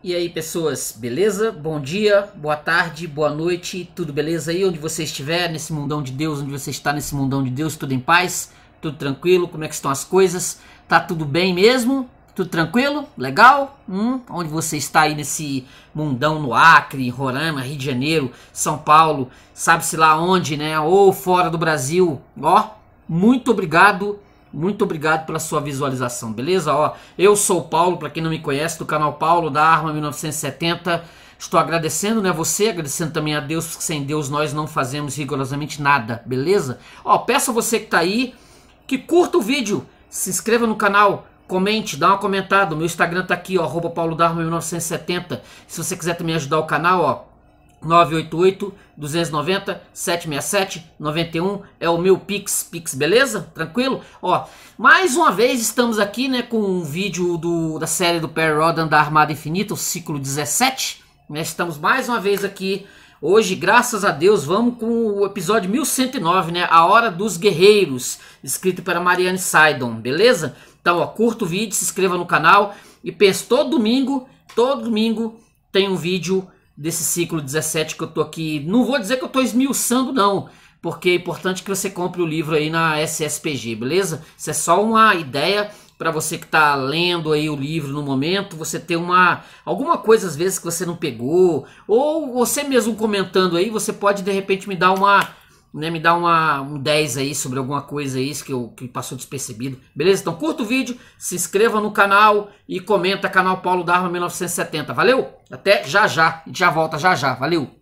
E aí, pessoas, beleza? Bom dia, boa tarde, boa noite, tudo beleza aí onde você estiver, nesse mundão de Deus, onde você está nesse mundão de Deus, tudo em paz, tudo tranquilo, como é que estão as coisas? Tá tudo bem mesmo? Tudo tranquilo? Legal? Hum? Onde você está aí nesse mundão no Acre, Roraima, Rio de Janeiro, São Paulo, sabe-se lá onde, né? Ou fora do Brasil, ó, muito obrigado muito obrigado pela sua visualização, beleza? Ó, eu sou o Paulo, para quem não me conhece, do canal Paulo da Arma 1970. Estou agradecendo, né, você, agradecendo também a Deus, porque sem Deus nós não fazemos rigorosamente nada, beleza? Ó, peço a você que tá aí que curta o vídeo, se inscreva no canal, comente, dá uma comentada. O meu Instagram tá aqui, ó, @paulodarma1970. Se você quiser também ajudar o canal, ó, 988 290 767 91 é o meu Pix, Pix, beleza? Tranquilo? Ó, mais uma vez estamos aqui, né, com um vídeo do, da série do Perry Rodan da Armada Infinita, o ciclo 17, né? Estamos mais uma vez aqui hoje, graças a Deus, vamos com o episódio 1109, né? A Hora dos Guerreiros, escrito pela Marianne Sidon beleza? Então, ó, curta o vídeo, se inscreva no canal e pense todo domingo, todo domingo tem um vídeo desse ciclo 17 que eu tô aqui. Não vou dizer que eu tô esmiuçando, não, porque é importante que você compre o livro aí na SSPG, beleza? Isso é só uma ideia para você que está lendo aí o livro no momento, você ter uma alguma coisa às vezes que você não pegou, ou você mesmo comentando aí, você pode de repente me dar uma né, me dá uma, um 10 aí sobre alguma coisa aí que, eu, que passou despercebido. Beleza? Então curta o vídeo, se inscreva no canal e comenta canal Paulo Darma 1970. Valeu? Até já já. A gente já volta já já. Valeu!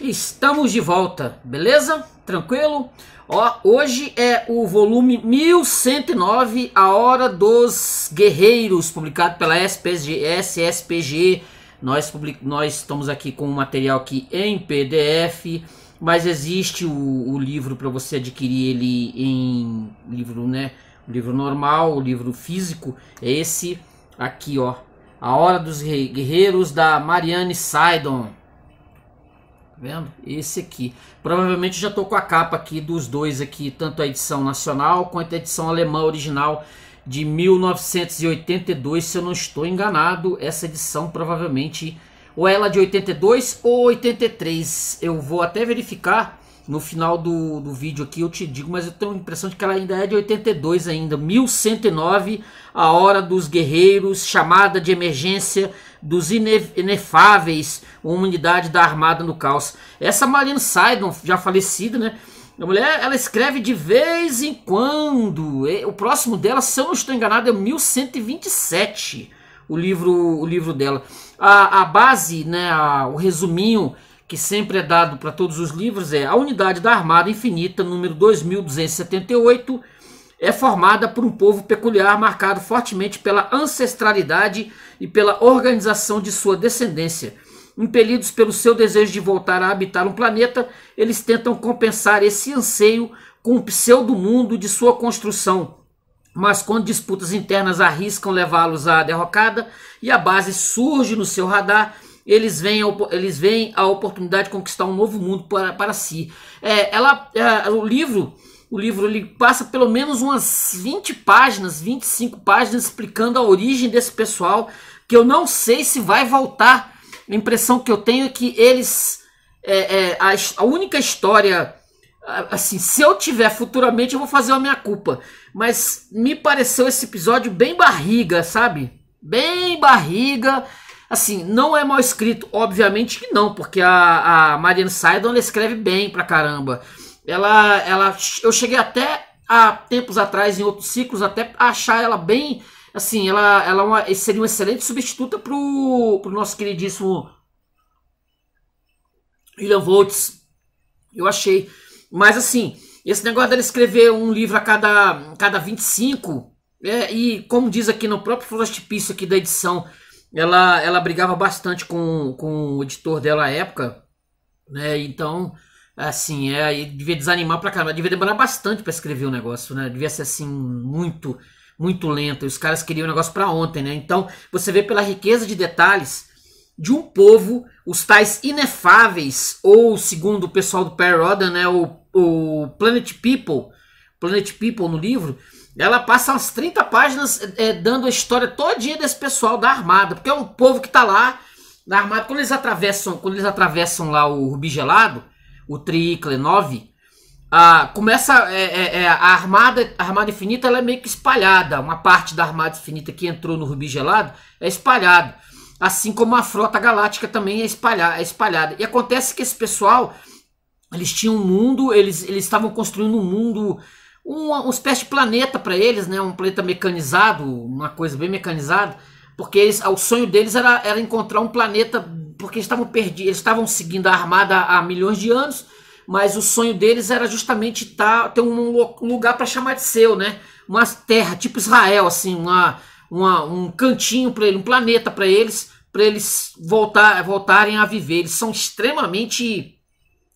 Estamos de volta, beleza? Tranquilo? Ó, hoje é o volume 1109, A Hora dos Guerreiros, publicado pela SPG, SSPG. Nós, public, nós estamos aqui com o material aqui em PDF, mas existe o, o livro para você adquirir ele em livro, né? livro normal, o livro físico, é esse aqui, ó. A Hora dos Guerreiros, da Marianne Sidon vendo? Esse aqui. Provavelmente já estou com a capa aqui dos dois aqui, tanto a edição nacional quanto a edição alemã original de 1982, se eu não estou enganado. Essa edição provavelmente ou ela de 82 ou 83. Eu vou até verificar no final do, do vídeo aqui, eu te digo, mas eu tenho a impressão de que ela ainda é de 82 ainda. 1109, a hora dos guerreiros, chamada de emergência dos inefáveis, uma unidade da Armada no Caos. Essa Marina Sidon, já falecida, né? A mulher, ela escreve de vez em quando. O próximo dela, se eu não estou enganado, é 1127, o livro, o livro dela. A, a base, né, a, o resuminho que sempre é dado para todos os livros é a unidade da Armada Infinita, número 2278, é formada por um povo peculiar marcado fortemente pela ancestralidade e pela organização de sua descendência. Impelidos pelo seu desejo de voltar a habitar um planeta, eles tentam compensar esse anseio com o pseudo-mundo de sua construção, mas quando disputas internas arriscam levá-los à derrocada e a base surge no seu radar, eles veem a, eles veem a oportunidade de conquistar um novo mundo para, para si. É, ela, é, o livro o livro ele passa pelo menos umas 20 páginas, 25 páginas explicando a origem desse pessoal, que eu não sei se vai voltar. A impressão que eu tenho é que eles é, é, a, a, única história assim, se eu tiver futuramente eu vou fazer a minha culpa, mas me pareceu esse episódio bem barriga, sabe? Bem barriga. Assim, não é mal escrito, obviamente que não, porque a, a Marianne Sidon escreve bem pra caramba. Ela, ela, eu cheguei até há tempos atrás, em outros ciclos, até achar ela bem, assim, ela, ela é uma, seria uma excelente substituta pro, pro nosso queridíssimo William Voltz. Eu achei. Mas, assim, esse negócio dela escrever um livro a cada, cada 25, é, e como diz aqui no próprio Piece aqui da edição, ela, ela brigava bastante com, com o editor dela à época, né, então... Assim, é, devia desanimar pra caramba. Devia demorar bastante para escrever o negócio, né? Devia ser assim, muito, muito lento. E os caras queriam o negócio para ontem, né? Então, você vê pela riqueza de detalhes de um povo, os tais inefáveis, ou segundo o pessoal do Rodden, né, o, o Planet People, Planet People no livro, ela passa umas 30 páginas é, dando a história todinha desse pessoal da armada, porque é um povo que está lá na armada, quando eles atravessam, quando eles atravessam lá o Rubi Gelado, o Tricle 9, começa é, é, é, a armada a armada infinita ela é meio que espalhada uma parte da armada infinita que entrou no rubi gelado é espalhada assim como a frota galáctica também é espalhada, é espalhada. e acontece que esse pessoal eles tinham um mundo eles eles estavam construindo um mundo uma, uma espécie de planeta para eles né um planeta mecanizado uma coisa bem mecanizada porque eles, o sonho deles era, era encontrar um planeta porque estavam perdidos, eles estavam seguindo a armada há milhões de anos, mas o sonho deles era justamente tá, ter um, lugar para chamar de seu, né? Uma terra, tipo Israel, assim, uma, uma um cantinho para ele, um planeta para eles, para eles voltar, voltarem a viver. Eles são extremamente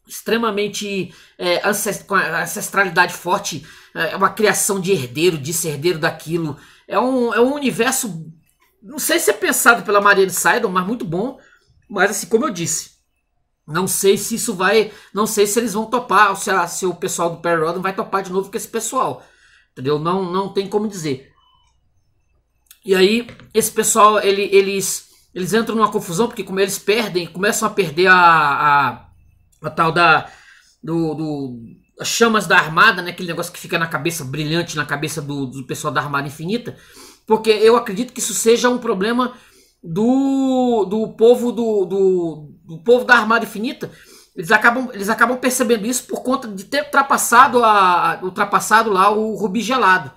extremamente é, ancest com a ancestralidade forte, é, é uma criação de herdeiro, de herdeiro daquilo. É um, é um universo, não sei se é pensado pela de Sidon, mas muito bom. Mas assim, como eu disse, não sei se isso vai. Não sei se eles vão topar, ou se, se o pessoal do Perry Rodden vai topar de novo com esse pessoal. Entendeu? Não, não tem como dizer. E aí, esse pessoal, ele, eles, eles entram numa confusão, porque como eles perdem, começam a perder a, a, a tal da. Do, do, as chamas da armada, né? Aquele negócio que fica na cabeça, brilhante na cabeça do, do pessoal da Armada Infinita. Porque eu acredito que isso seja um problema do, do povo do, do, do povo da Armada Infinita, eles acabam, eles acabam percebendo isso por conta de ter ultrapassado, a, ultrapassado lá o rubi gelado.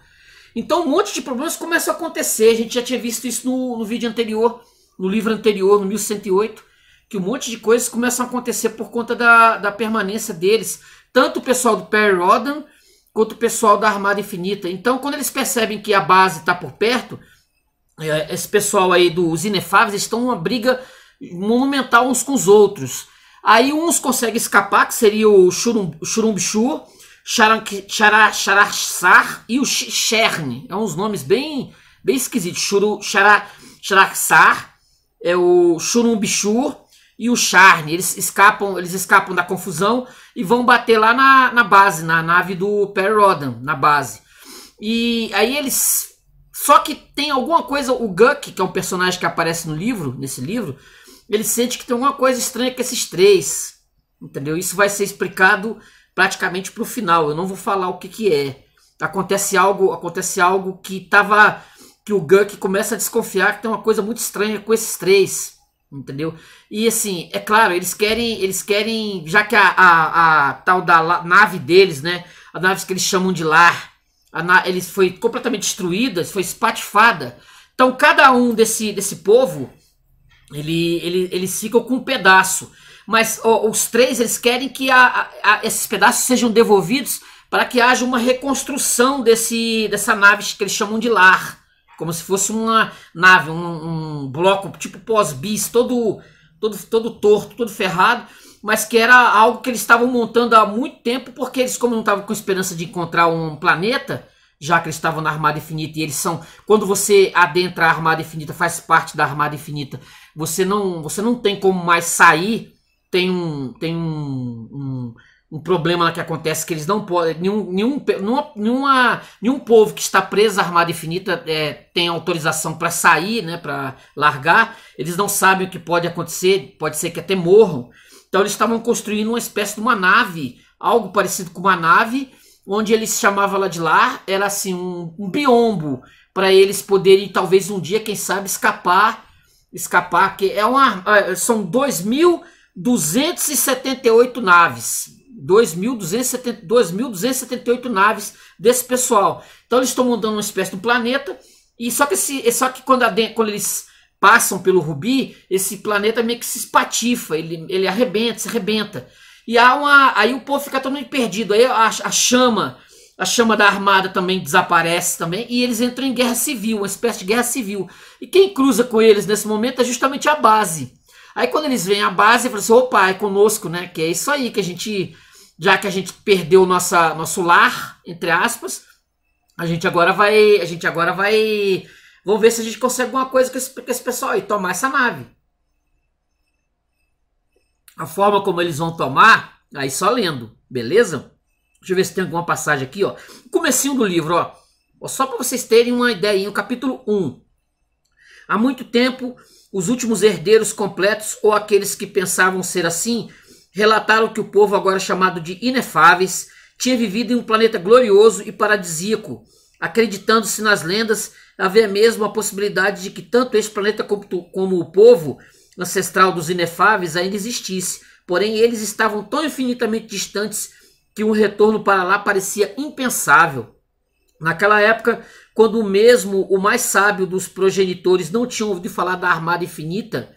Então um monte de problemas começam a acontecer. A gente já tinha visto isso no, no vídeo anterior, no livro anterior, no 1108, que um monte de coisas começam a acontecer por conta da, da permanência deles. Tanto o pessoal do Perry Rodan quanto o pessoal da Armada Infinita. Então, quando eles percebem que a base está por perto, é, esse pessoal aí dos inefáveis estão numa briga monumental uns com os outros. Aí uns conseguem escapar, que seria o Churum, Churumbchu, e o Chern. É uns nomes bem, bem esquisitos. Churu, Chara, é o Churumbichu e o Charne. Eles escapam, eles escapam da confusão e vão bater lá na, na base, na nave do Rodan, na base. E aí eles só que tem alguma coisa, o Guck, que é um personagem que aparece no livro, nesse livro, ele sente que tem alguma coisa estranha com esses três. Entendeu? Isso vai ser explicado praticamente pro final. Eu não vou falar o que que é. Acontece algo, acontece algo que tava que o Guck começa a desconfiar que tem uma coisa muito estranha com esses três, entendeu? E assim, é claro, eles querem, eles querem, já que a, a, a tal da nave deles, né, a nave que eles chamam de lar, eles foi completamente destruída, foi espatifada. Então cada um desse, desse povo, ele, ele, eles ficam com um pedaço. Mas ó, os três eles querem que a, a, a, esses pedaços sejam devolvidos para que haja uma reconstrução desse, dessa nave que eles chamam de lar. Como se fosse uma nave, um, um bloco tipo pós-bis, todo, todo, todo torto, todo ferrado mas que era algo que eles estavam montando há muito tempo, porque eles, como não estavam com esperança de encontrar um planeta, já que eles estavam na Armada Infinita, e eles são. Quando você adentra a Armada Infinita, faz parte da Armada Infinita, você não, você não tem como mais sair. Tem um. Tem um, um um problema que acontece que eles não podem. Nenhum, nenhum, nenhuma, nenhum povo que está preso à Armada Infinita é, tem autorização para sair, né, para largar. Eles não sabem o que pode acontecer, pode ser que até morram. Então eles estavam construindo uma espécie de uma nave, algo parecido com uma nave, onde eles chamavam lá de lá, era assim um, um biombo para eles poderem talvez um dia, quem sabe, escapar, escapar que é uma é, são 2278 naves. 2.278 naves desse pessoal. Então eles estão montando uma espécie de um planeta e só que, esse, só que quando, a, quando eles passam pelo Rubi, esse planeta meio que se espatifa, ele, ele arrebenta, se arrebenta. E há uma, aí o povo fica totalmente perdido. Aí a, a chama, a chama da armada também desaparece também e eles entram em guerra civil, uma espécie de guerra civil. E quem cruza com eles nesse momento é justamente a base. Aí quando eles vêm a base, eles falam assim, opa, é conosco, né? Que é isso aí que a gente, já que a gente perdeu nossa, nosso lar, entre aspas, a gente agora vai, a gente agora vai Vamos ver se a gente consegue alguma coisa com esse, com esse pessoal aí, tomar essa nave. A forma como eles vão tomar, aí só lendo, beleza? Deixa eu ver se tem alguma passagem aqui, ó. Comecinho do livro, ó. ó só para vocês terem uma ideia, o capítulo 1. Há muito tempo, os últimos herdeiros completos ou aqueles que pensavam ser assim, relataram que o povo agora chamado de inefáveis tinha vivido em um planeta glorioso e paradisíaco acreditando-se nas lendas, havia mesmo a possibilidade de que tanto este planeta como, o povo ancestral dos inefáveis ainda existisse. Porém, eles estavam tão infinitamente distantes que um retorno para lá parecia impensável. Naquela época, quando mesmo o mais sábio dos progenitores não tinha ouvido falar da Armada Infinita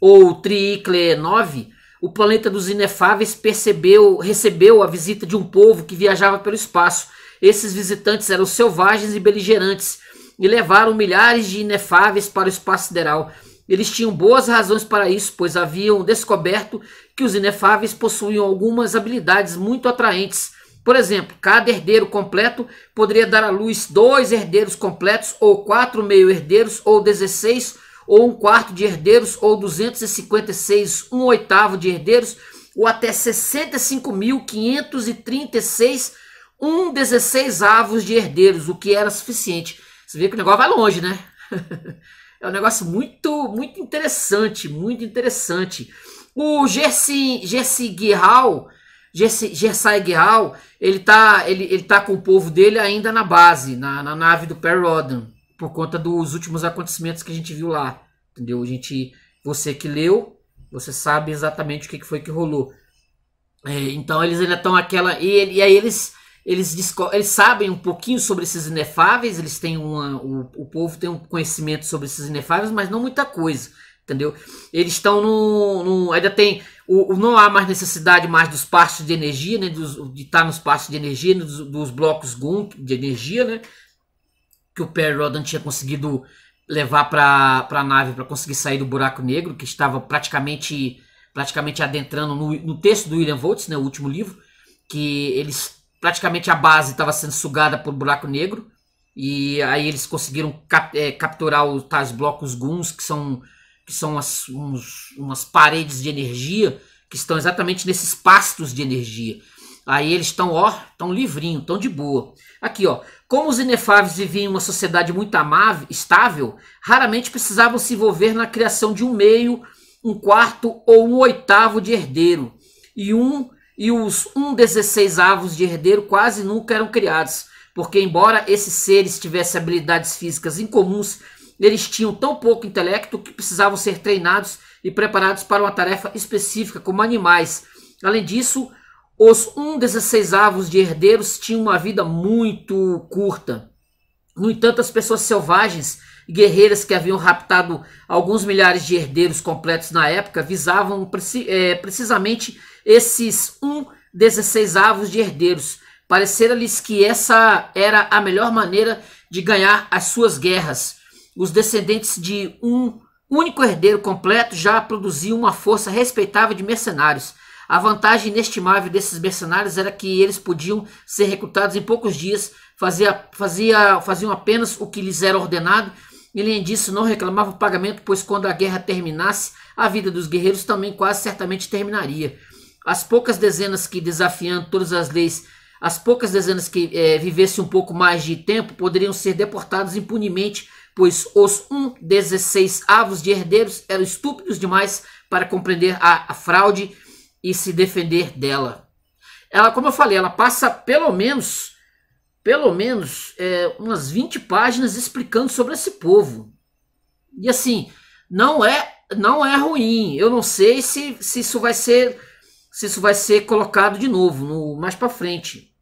ou Triicle 9, o planeta dos inefáveis percebeu, recebeu a visita de um povo que viajava pelo espaço esses visitantes eram selvagens e beligerantes e levaram milhares de inefáveis para o espaço sideral. Eles tinham boas razões para isso, pois haviam descoberto que os inefáveis possuíam algumas habilidades muito atraentes. Por exemplo, cada herdeiro completo poderia dar à luz dois herdeiros completos, ou quatro meio-herdeiros, ou dezesseis, ou um quarto de herdeiros, ou 256, um oitavo de herdeiros, ou até 65.536 um 16 avos de herdeiros, o que era suficiente. Você vê que o negócio vai longe, né? é um negócio muito, muito interessante, muito interessante. O Jesse Gersi Guirral, Jesse Guirral, ele tá, ele, ele tá com o povo dele ainda na base, na, na nave do Per Rodan, por conta dos últimos acontecimentos que a gente viu lá, entendeu? A gente, você que leu, você sabe exatamente o que foi que rolou. É, então eles ainda estão aquela e, e aí eles eles, eles sabem um pouquinho sobre esses inefáveis, eles têm uma, o, o povo tem um conhecimento sobre esses inefáveis, mas não muita coisa, entendeu? Eles estão no, no, ainda tem o, o, não há mais necessidade mais dos pastos de energia, né, dos, de estar tá nos pastos de energia, né, dos, dos blocos GUM de energia, né, que o Perry Rodan tinha conseguido levar para a nave para conseguir sair do buraco negro, que estava praticamente praticamente adentrando no, no texto do William Voltz, né, o último livro, que eles praticamente a base estava sendo sugada por buraco negro. E aí eles conseguiram cap é, capturar os tais blocos Guns, que são, que são as, uns, umas paredes de energia que estão exatamente nesses pastos de energia. Aí eles estão, ó, livrinho, estão de boa. Aqui, ó. Como os inefáveis viviam em uma sociedade muito amável, estável, raramente precisavam se envolver na criação de um meio, um quarto ou um oitavo de herdeiro. E um e os 1,16 avos de herdeiro quase nunca eram criados, porque embora esses seres tivessem habilidades físicas incomuns, eles tinham tão pouco intelecto que precisavam ser treinados e preparados para uma tarefa específica como animais. Além disso, os 1,16 avos de herdeiros tinham uma vida muito curta. No entanto, as pessoas selvagens e guerreiras que haviam raptado alguns milhares de herdeiros completos na época visavam preci é, precisamente esses um avos de herdeiros. Parecera-lhes que essa era a melhor maneira de ganhar as suas guerras. Os descendentes de um único herdeiro completo já produziam uma força respeitável de mercenários. A vantagem inestimável desses mercenários era que eles podiam ser recrutados em poucos dias, fazia, fazia, faziam apenas o que lhes era ordenado e, além disso, não reclamavam pagamento, pois quando a guerra terminasse, a vida dos guerreiros também quase certamente terminaria. As poucas dezenas que, desafiando todas as leis, as poucas dezenas que é, vivessem um pouco mais de tempo poderiam ser deportados impunemente, pois os 1 16 avos de herdeiros eram estúpidos demais para compreender a, a fraude e se defender dela. Ela, como eu falei, ela passa pelo menos, pelo menos é, umas 20 páginas explicando sobre esse povo. E assim, não é, não é ruim. Eu não sei se, se isso vai ser, se isso vai ser colocado de novo, no, mais para frente.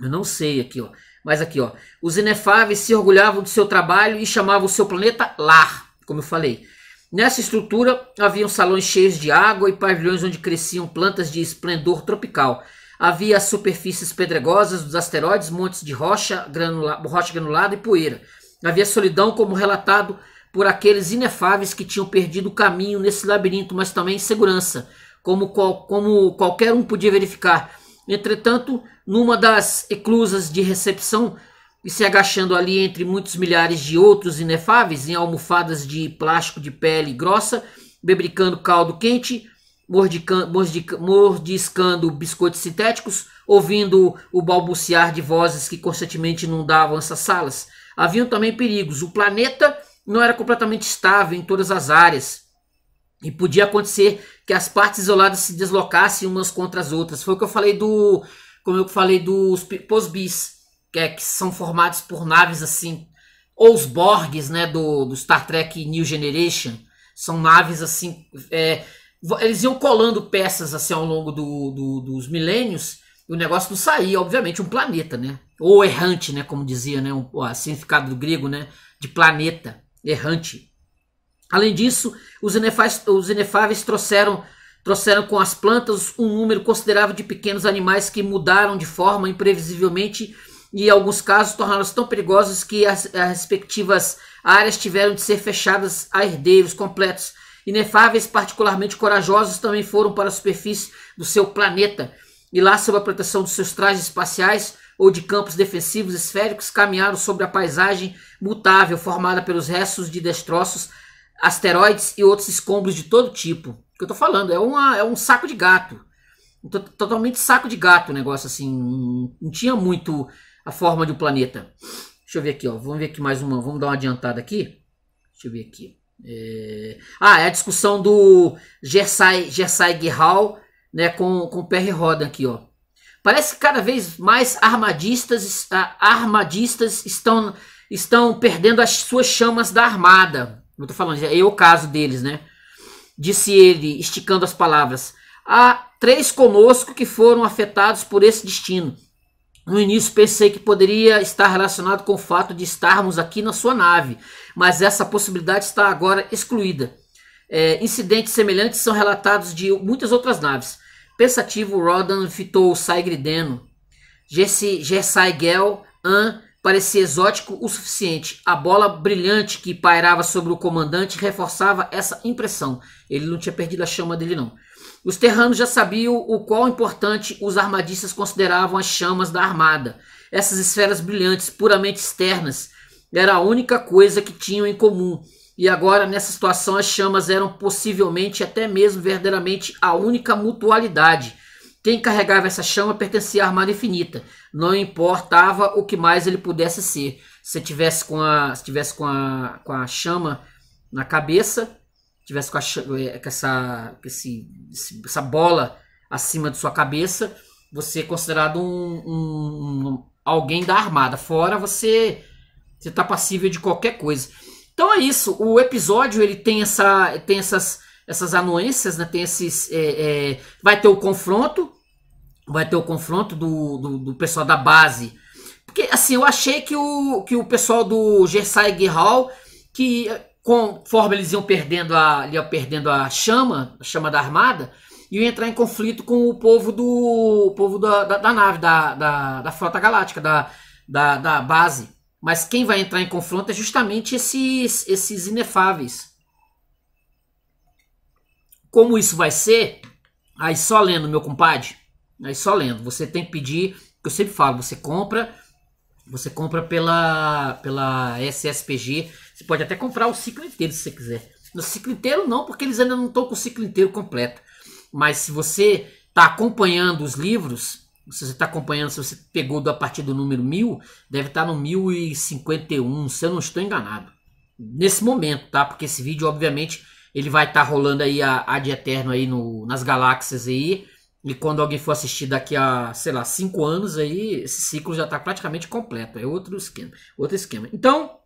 Eu não sei aqui, ó. Mas aqui, ó. Os inefáveis se orgulhavam do seu trabalho e chamavam o seu planeta lar, como eu falei. Nessa estrutura haviam salões cheios de água e pavilhões onde cresciam plantas de esplendor tropical. Havia as superfícies pedregosas dos asteroides, montes de rocha, granula, rocha granulada e poeira. Havia solidão, como relatado por aqueles inefáveis que tinham perdido o caminho nesse labirinto, mas também segurança, como, qual, como qualquer um podia verificar. Entretanto, numa das eclusas de recepção, e se agachando ali entre muitos milhares de outros inefáveis em almofadas de plástico de pele grossa, bebricando caldo quente, mordiscando biscoitos sintéticos, ouvindo o balbuciar de vozes que constantemente inundavam essas salas. Haviam também perigos. O planeta não era completamente estável em todas as áreas. E podia acontecer que as partes isoladas se deslocassem umas contra as outras. Foi o que eu falei do. Como eu falei dos pós-bis é, que são formados por naves assim, ou os Borgs, né, do, do Star Trek New Generation, são naves assim, é, eles iam colando peças assim ao longo do, do, dos milênios, e o negócio não saía, obviamente, um planeta, né, ou errante, né, como dizia, né, um, o significado do grego, né, de planeta, errante. Além disso, os, inefaz, os inefáveis trouxeram trouxeram com as plantas um número considerável de pequenos animais que mudaram de forma imprevisivelmente e em alguns casos tornaram-se tão perigosos que as, as, respectivas áreas tiveram de ser fechadas a herdeiros completos. Inefáveis, particularmente corajosos, também foram para a superfície do seu planeta e lá, sob a proteção de seus trajes espaciais ou de campos defensivos esféricos, caminharam sobre a paisagem mutável formada pelos restos de destroços, asteroides e outros escombros de todo tipo. O que eu tô falando é, uma, é um saco de gato. Então, totalmente saco de gato o negócio, assim. Não tinha muito a forma do planeta. Deixa eu ver aqui, ó. Vamos ver aqui mais uma. Vamos dar uma adiantada aqui. Deixa eu ver aqui. É... Ah, é a discussão do Gersai, Gersai Gihal, né, com, com o PR Rodan aqui, ó. Parece que cada vez mais armadistas, ah, armadistas estão, estão perdendo as suas chamas da armada. Eu estou falando, é o caso deles, né? Disse ele, esticando as palavras. Há três conosco que foram afetados por esse destino. No início pensei que poderia estar relacionado com o fato de estarmos aqui na sua nave, mas essa possibilidade está agora excluída. É, incidentes semelhantes são relatados de muitas outras naves. Pensativo, Rodan fitou Saigrideno. Gersaigel, An parecia exótico o suficiente. A bola brilhante que pairava sobre o comandante reforçava essa impressão. Ele não tinha perdido a chama dele, não. Os terranos já sabiam o quão importante os armadistas consideravam as chamas da armada. Essas esferas brilhantes, puramente externas, era a única coisa que tinham em comum. E agora, nessa situação, as chamas eram possivelmente, até mesmo verdadeiramente, a única mutualidade. Quem carregava essa chama pertencia à Armada Infinita. Não importava o que mais ele pudesse ser. Se tivesse com a, se tivesse com a, com a chama na cabeça, tivesse com, a, eh, com essa, com esse, essa bola acima de sua cabeça, você é considerado um, um, um alguém da armada. Fora você você tá passível de qualquer coisa. Então é isso. O episódio ele tem essa tem essas essas anuências, né? Tem esses é, é, vai ter o confronto, vai ter o confronto do, do, do, pessoal da base. Porque assim eu achei que o que o pessoal do Gersai Hall que conforme eles iam perdendo a, iam perdendo a chama, a chama da armada, iam entrar em conflito com o povo do o povo da, da, da nave, da, da, da, frota galáctica, da, da, da base. Mas quem vai entrar em confronto é justamente esses, esses inefáveis. Como isso vai ser? Aí só lendo, meu compadre. Aí só lendo. Você tem que pedir, que eu sempre falo, você compra você compra pela, pela SSPG. Você pode até comprar o ciclo inteiro se você quiser. No ciclo inteiro não, porque eles ainda não estão com o ciclo inteiro completo. Mas se você está acompanhando os livros, se você está acompanhando, se você pegou a partir do número 1000, deve estar tá no 1051, se eu não estou enganado. Nesse momento, tá? Porque esse vídeo, obviamente, ele vai estar tá rolando aí a, a de Eterno aí no, nas galáxias aí. E quando alguém for assistir daqui a, sei lá, cinco anos, aí esse ciclo já está praticamente completo. É outro esquema. Outro esquema. Então,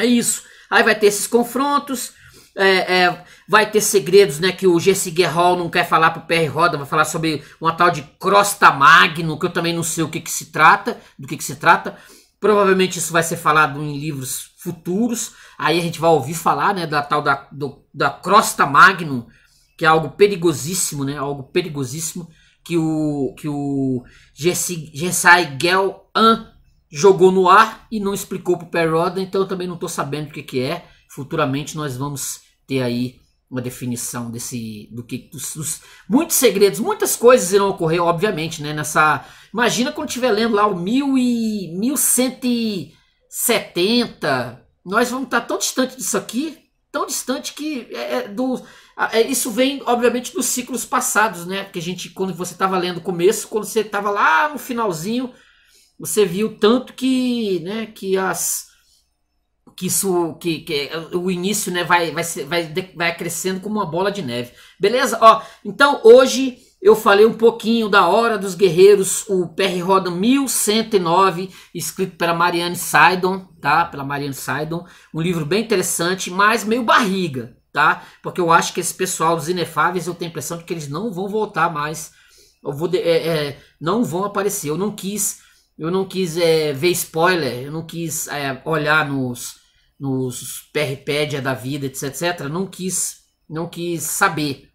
é isso. Aí vai ter esses confrontos. É, é, vai ter segredos, né? Que o Jesse Guerrero não quer falar pro PR Roda, vai falar sobre uma tal de crosta magno, que eu também não sei o que, que se trata, do que, que se trata. Provavelmente isso vai ser falado em livros futuros. Aí a gente vai ouvir falar, né, da tal da, do, da crosta magno, que é algo perigosíssimo, né? Algo perigosíssimo que o que o Jesse Gel An jogou no ar e não explicou pro Perry Roda, então eu também não estou sabendo o que, que é. Futuramente nós vamos ter aí uma definição desse do que dos, dos, muitos segredos, muitas coisas irão ocorrer, obviamente, né, nessa imagina quando estiver lendo lá o mil e 1170, nós vamos estar tá tão distante disso aqui, tão distante que é, é do ah, é, isso vem, obviamente, dos ciclos passados, né? Que a gente, quando você estava lendo o começo, quando você estava lá no finalzinho, você viu tanto que, né, que as que isso que, que o início né vai vai vai vai crescendo como uma bola de neve beleza ó então hoje eu falei um pouquinho da Hora dos Guerreiros, o PR Roda 1109, escrito pela Marianne Saidon, tá? Pela Marianne Saidon, um livro bem interessante, mas meio barriga tá? Porque eu acho que esse pessoal dos inefáveis, eu tenho a impressão de que eles não vão voltar mais. Eu vou de, é, é, não vão aparecer. Eu não quis, eu não quis é, ver spoiler, eu não quis é, olhar nos nos PRpedia da vida, etc, etc. Não quis, não quis saber.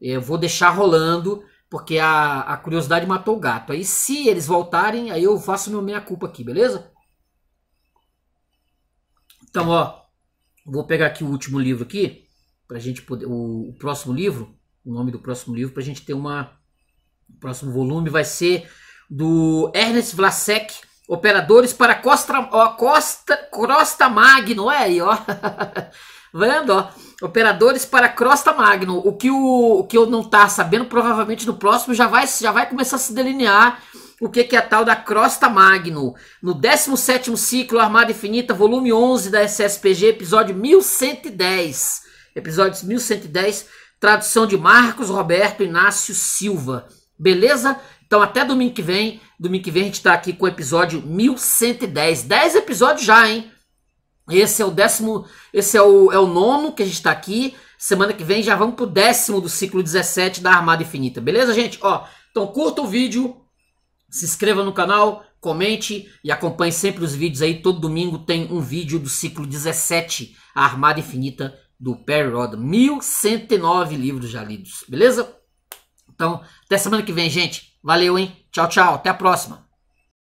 Eu vou deixar rolando porque a, a curiosidade matou o gato. Aí se eles voltarem, aí eu faço meu meia culpa aqui, beleza? Então, ó, vou pegar aqui o último livro aqui para a gente poder. O, o, próximo livro, o nome do próximo livro, para a gente ter uma. O próximo volume vai ser do Ernest Vlasek, Operadores para Costa, ó, Costa, Crosta Magno. É aí, ó. Vendo, ó. Operadores para Crosta Magno. O que, o, o que eu não tá sabendo, provavelmente no próximo já vai, já vai começar a se delinear o que, que é a tal da Crosta Magno. No 17 ciclo Armada Infinita, volume 11 da SSPG, episódio 1110 episódios 1110, tradução de Marcos Roberto Inácio Silva. Beleza? Então até domingo que vem. Domingo que vem a gente está aqui com o episódio 1110. 10 episódios já, hein? Esse é o décimo, esse é o, é o nono que a gente está aqui. Semana que vem já vamos pro décimo do ciclo 17 da Armada Infinita, beleza, gente? Ó, então curta o vídeo, se inscreva no canal, comente e acompanhe sempre os vídeos aí. Todo domingo tem um vídeo do ciclo 17, a Armada Infinita do Perry Roda. 1109 livros já lidos, beleza? Então, até semana que vem, gente. Valeu, hein? Tchau, tchau. Até a próxima.